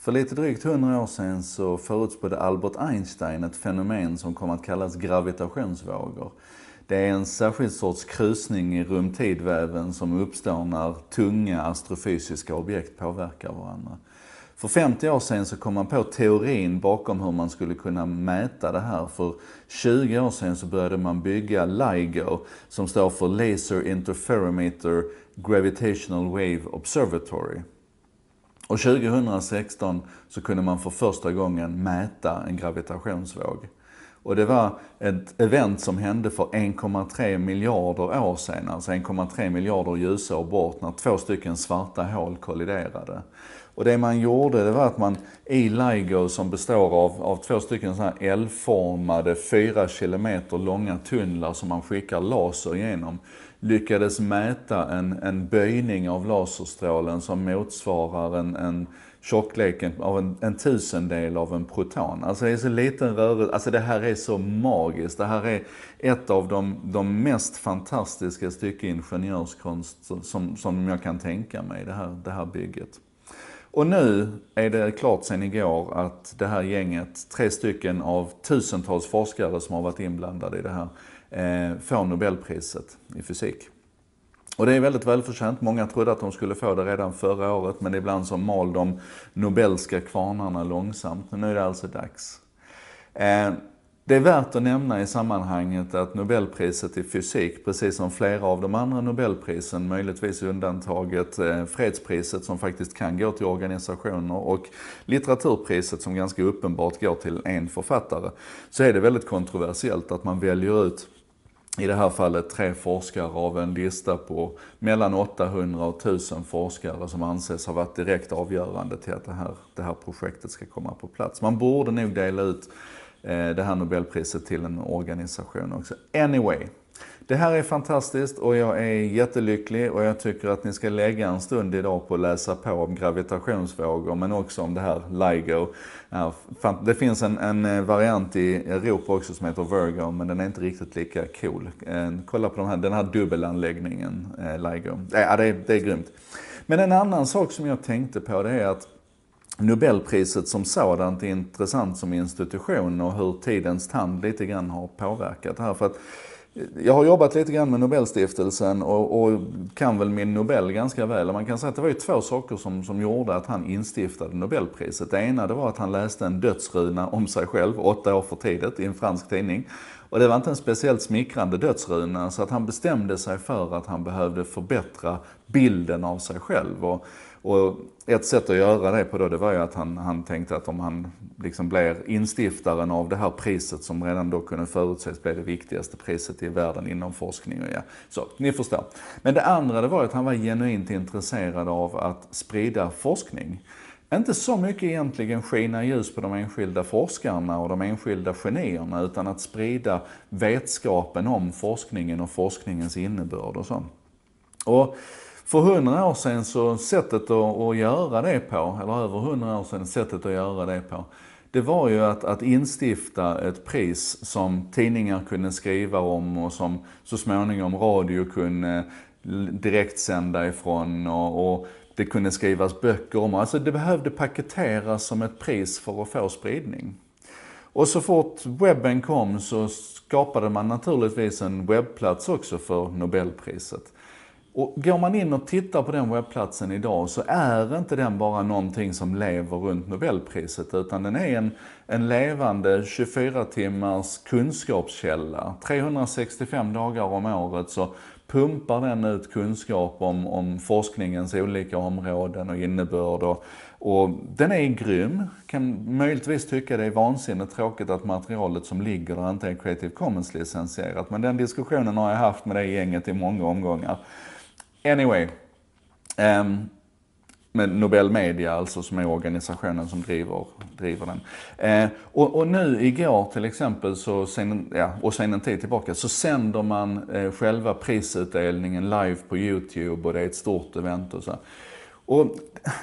För lite drygt 100 år sedan så förutspådde Albert Einstein ett fenomen som kom att kallas gravitationsvågor. Det är en särskild sorts krusning i rumtidväven som uppstår när tunga astrofysiska objekt påverkar varandra. För 50 år sedan så kom man på teorin bakom hur man skulle kunna mäta det här. För 20 år sedan så började man bygga LIGO, som står för Laser Interferometer Gravitational Wave Observatory. Och 2016 så kunde man för första gången mäta en gravitationsvåg. Och det var ett event som hände för 1,3 miljarder år sedan, alltså 1,3 miljarder ljusår bort, när två stycken svarta hål kolliderade. Och det man gjorde det var att man i LIGO som består av, av två stycken sådana här L-formade, 4 km långa tunnlar som man skickar laser genom, lyckades mäta en, en böjning av laserstrålen som motsvarar en, en tjockleken av en, en tusendel av en proton. Alltså det är så liten rörelse, alltså det här är så magiskt. Det här är ett av de, de mest fantastiska stycken ingenjörskonst som, som jag kan tänka mig, det här, det här bygget. Och nu är det klart sen igår att det här gänget, tre stycken av tusentals forskare som har varit inblandade i det här, eh, får Nobelpriset i fysik. Och det är väldigt välförtjänt. Många trodde att de skulle få det redan förra året men ibland så mal de nobelska kvarnarna långsamt. Men nu är det alltså dags. Eh, det är värt att nämna i sammanhanget att Nobelpriset i fysik, precis som flera av de andra Nobelprisen, möjligtvis undantaget eh, fredspriset som faktiskt kan gå till organisationer och litteraturpriset som ganska uppenbart går till en författare, så är det väldigt kontroversiellt att man väljer ut i det här fallet tre forskare av en lista på mellan 800 och 1000 forskare som anses ha varit direkt avgörande till att det här, det här projektet ska komma på plats. Man borde nog dela ut Eh, det här Nobelpriset till en organisation också. Anyway, det här är fantastiskt och jag är jättelycklig och jag tycker att ni ska lägga en stund idag på att läsa på om gravitationsvågor men också om det här LIGO. Det finns en, en eh, variant i Europa också som heter Virgo men den är inte riktigt lika cool. Eh, kolla på de här, den här dubbelanläggningen LIGO. Ja, det, är, det är grymt. Men en annan sak som jag tänkte på det är att Nobelpriset som sådant är intressant som institution och hur tidens tand lite grann har påverkat det här. För att eh, jag har jobbat lite grann med Nobelstiftelsen och, och, kan väl min Nobel ganska väl. Man kan säga att det var ju två saker som, som gjorde att han instiftade Nobelpriset. Det ena det var att han läste en dödsruna om sig själv, åtta år för tidigt, i en fransk tidning. Och det var inte en speciellt smickrande dödsruna, så att han bestämde sig för att han behövde förbättra bilden av sig själv. Och, och ett sätt att göra det på då, det var ju att han, han tänkte att om han liksom blir instiftaren av det här priset som redan då kunde förutses bli det viktigaste priset i världen inom forskning och ja, så ni förstår. Men det andra det var ju att han var genuint intresserad av att sprida forskning. Inte så mycket egentligen skina ljus på de enskilda forskarna och de enskilda genierna utan att sprida vetskapen om forskningen och forskningens innebörd och så. Och för hundra år sedan så sättet att, att göra det på, eller över hundra år sedan sättet att göra det på, det var ju att, att instifta ett pris som tidningar kunde skriva om och som så småningom radio kunde direktsända ifrån och, och det kunde skrivas böcker om. Alltså det behövde paketeras som ett pris för att få spridning. Och så fort webben kom så skapade man naturligtvis en webbplats också för Nobelpriset. Och går man in och tittar på den webbplatsen idag så är inte den bara någonting som lever runt Nobelpriset utan den är en, en levande 24 timmars kunskapskälla. 365 dagar om året så pumpar den ut kunskap om, om forskningens olika områden och innebörd. Och, och den är grym. Kan möjligtvis tycka det är vansinnigt tråkigt att materialet som ligger där inte är Creative Commons licensierat. Men den diskussionen har jag haft med det gänget i många omgångar. Anyway. Um, med Nobel Media, alltså som är organisationen som driver, driver den. Eh, och, och, nu igår till exempel, så sen, ja, och sen en tid tillbaka, så sänder man eh, själva prisutdelningen live på Youtube och det är ett stort event och så. Och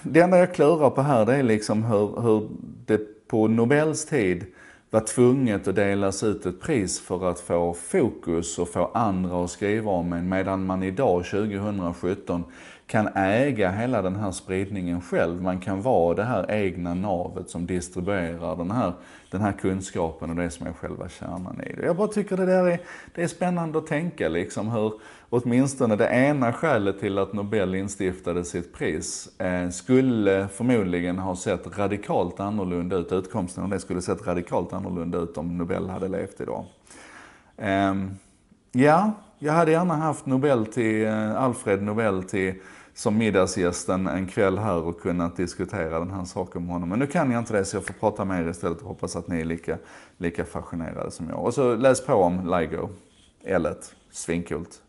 det enda jag klurar på här det är liksom hur, hur det på Nobels tid var tvunget att delas ut ett pris för att få fokus och få andra att skriva om en. Medan man idag 2017 kan äga hela den här spridningen själv. Man kan vara det här egna navet som distribuerar den här, den här kunskapen och det som är själva kärnan i det. Jag bara tycker det där är, det är spännande att tänka liksom hur åtminstone det ena skälet till att Nobel instiftade sitt pris eh, skulle förmodligen ha sett radikalt annorlunda ut. Utkomsten av det skulle sett radikalt annorlunda ut om Nobel hade levt idag. Eh, ja, jag hade gärna haft Nobel till, eh, Alfred Nobel till som middagsgästen en kväll här och kunnat diskutera den här saken med honom. Men nu kan jag inte det så jag får prata med er istället och hoppas att ni är lika, lika fascinerade som jag. Och så läs på om LIGO. L-et, svinkult.